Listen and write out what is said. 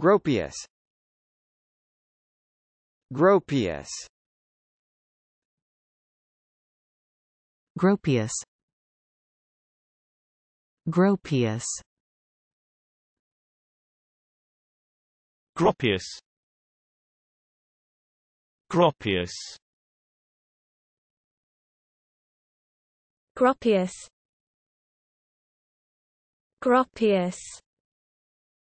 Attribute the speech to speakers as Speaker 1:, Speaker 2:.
Speaker 1: Gropius Gropius Gropius Gropius Gropius Gropius Gropius Gropius